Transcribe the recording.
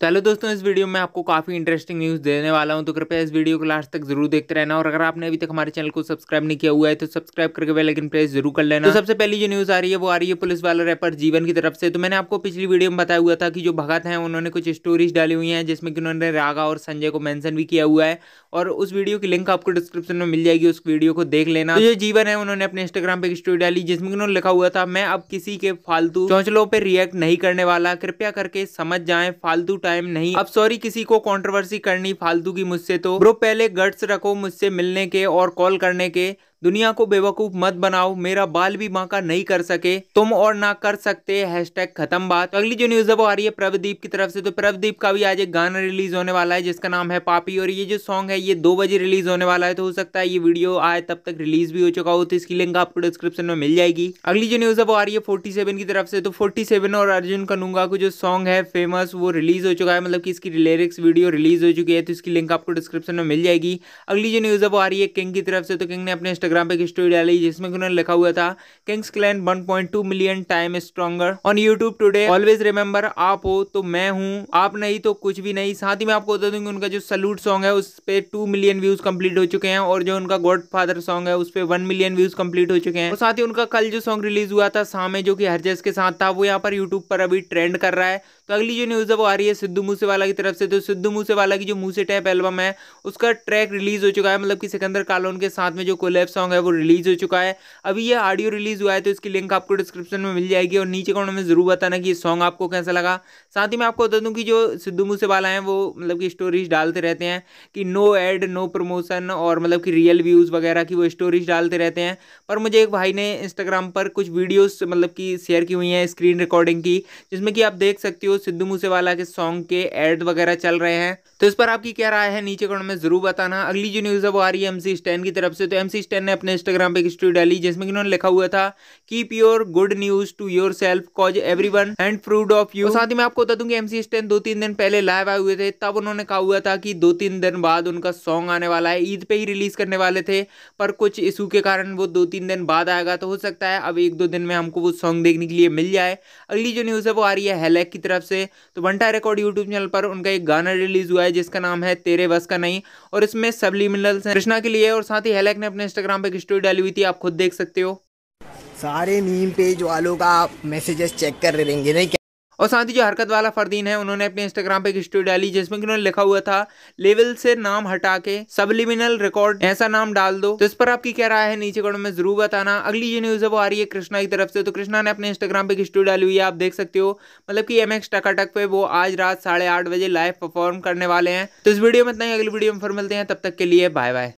तो हेलो दोस्तों इस वीडियो में आपको काफ़ी इंटरेस्टिंग न्यूज़ देने वाला हूं तो कृपया इस वीडियो को लास्ट तक जरूर देखते रहना और अगर आपने अभी तक हमारे चैनल को सब्सक्राइब नहीं किया हुआ है तो सब्सक्राइब करके वे लेकिन प्रेस जरूर कर लेना तो सबसे पहली जो न्यूज़ आ रही है वो आ रही है पुलिस वाला रैपर जीवन की तरफ से तो मैंने आपको पिछली वीडियो में बताया हुआ था कि जो भगत हैं उन्होंने कुछ स्टोरीज डाली हुई हैं जिसमें कि उन्होंने रागा और संजय को मैंसन भी किया हुआ है और उस वीडियो की लिंक आपको डिस्क्रिप्शन में मिल जाएगी उस वीडियो को देख लेना जो तो जीवन है उन्होंने अपने इंस्टाग्राम पर एक स्टोरी डाली जिसमें उन्होंने लिखा हुआ था मैं अब किसी के फालतू चौंचलों पर रिएक्ट नहीं करने वाला कृपया करके समझ जाए फालतू टाइम नहीं अब सॉरी किसी को कॉन्ट्रोवर्सी करनी फालतू की मुझसे तो ब्रो पहले गट्स रखो मुझसे मिलने के और कॉल करने के दुनिया को बेवकूफ मत बनाओ मेरा बाल भी माँ का नहीं कर सके तुम और ना कर सकते हैश टैग खत्म बात अगली जो न्यूज है वो आ रही है प्रभदीप की तरफ से तो प्रभदीप का भी आज एक गाना रिलीज होने वाला है जिसका नाम है पापी और ये जो सॉन्ग है ये दो बजे रिलीज होने वाला है तो हो सकता है ये वीडियो आए तब तक रिलीज भी हो चुका हो तो इसकी लिंक आपको डिस्क्रिप्शन में मिल जाएगी अगली जो न्यूज है वो आ रही है फोर्टी की तरफ से तो फोर्टी और अर्जुन कनुंगा को जो सॉन्ग है फेमस वो रिलीज हो चुका है मतलब की इसकी लिरिक्स वीडियो रिलीज हो चुकी है तो इसकी लिंक आपको डिस्क्रिप्शन में मिल जाएगी अगली जो न्यूज है वो आ रही है किंग की तरफ से तो किंग ने अपने इंस्टाग्राम पे एक स्टोरी डाली जिसमें उन्होंने लिखा हुआ था Kings clan 1.2 million time stronger on YouTube today always remember आप हो तो मैं हूँ आप नहीं तो कुछ भी नहीं साथ ही मैं आपको बता दूंगी उनका जो सलूट सॉन्ग है उस पर टू मिलियन व्यूज कम्प्लीट हो चुके हैं और जो उनका गॉड फादर सॉन्ग है उस पर वन मिलियन व्यूज कम्प्लीट हो चुके हैं और साथ ही उनका कल जो सॉन्ग रिलीज हुआ था सामे जो की हरजस के साथ था वो यहाँ पर यूट्यूब पर अभी ट्रेंड कर रहा है तो अगली जो न्यूज़ है वो आ रही है सिद्धू मूसेवाला की तरफ से तो सिद्धू मूसेवाला की जो मूसे टैप एल्बम है उसका ट्रैक रिलीज हो चुका है मतलब कि सिकंदर कालोन के साथ में जो कोलेब्स सॉन्ग है वो रिलीज़ हो चुका है अभी ये ऑडियो रिलीज़ हुआ है तो इसकी लिंक आपको डिस्क्रिप्शन में मिल जाएगी और नीचे कमेंट में ज़रूर बताना कि ये सॉन्ग आपको कैसा लगा साथ ही मैं आपको बता दूँ कि जो सिद्धू मूसेवाला हैं वो मतलब कि स्टोरीज डालते रहते हैं कि नो एड नो प्रमोशन और मतलब कि रियल व्यूज़ वगैरह की वो स्टोरीज डालते रहते हैं पर मुझे एक भाई ने इंस्टाग्राम पर कुछ वीडियोज़ मतलब कि शेयर की हुई हैं स्क्रीन रिकॉर्डिंग की जिसमें कि आप देख सकते हो सिद्धू मूसेवाला के सॉन्ग के एड वगैरह चल रहे हैं तो इस पर आपकी क्या राय है नीचे कमेंट में ज़रूर बताना अगली जो न्यूज़ है वो आ रही है एम स्टैन की तरफ से तो एम स्टैन ने अपने इंस्टाग्राम पे एक स्टोरी डाली जिसमें कि उन्होंने लिखा हुआ था keep your good news to yourself cause everyone and proud of you साथ ही मैं आपको बता दूंगी एमसी स्टैन दो तीन दिन पहले लाइव आए हुए थे तब उन्होंने कहा हुआ था कि दो तीन दिन बाद उनका सॉन्ग आने वाला है ईद पे ही रिलीज करने वाले थे पर कुछ इशू के कारण वो दो तीन दिन बाद आएगा तो हो सकता है अब एक दो दिन में हमको वो सॉन्ग देखने के लिए मिल जाए अगली जो न्यूज़ है वो आ रही है हेलेक की तरफ से तो वनटा रिकॉर्ड यूट्यूब चैनल पर उनका एक गाना रिलीज हुआ है जिसका नाम है तेरे बस का नहीं और इसमें सबली मिनल कृष्णा के लिए और साथ ही हेलेक ने अपने इंस्टाग्राम इंस्टाग्राम पे स्टोरी डाली हुई थी आप खुद देख सकते हो सारे मीम पेज वालों का आप मैसेजेस चेक कर रहेंगे नहीं क्या? और साथ ही जो हरकत वाला फरदीन है उन्होंने अपने इंस्टाग्राम पे एक स्टोरी डाली जिसमें कि उन्होंने लिखा हुआ था लेवल से नाम हटा के सबलिमिनल रिकॉर्ड ऐसा नाम डाल दो तो इस पर आपकी क्या राय है नीचे कड़ों में जरूर बताना अगली जो न्यूज है वो आ रही है कृष्णा की तरफ से तो कृष्णा ने अपने इंस्टाग्राम पे एक स्टोरी डाली हुई है आप देख सकते हो मतलब की एम एक्स टकाटक पे वो आज रात साढ़े बजे लाइव परफॉर्म करने वाले हैं तो इस वीडियो में इतना ही अगली वीडियो में फिर मिलते हैं तब तक के लिए बाय बाय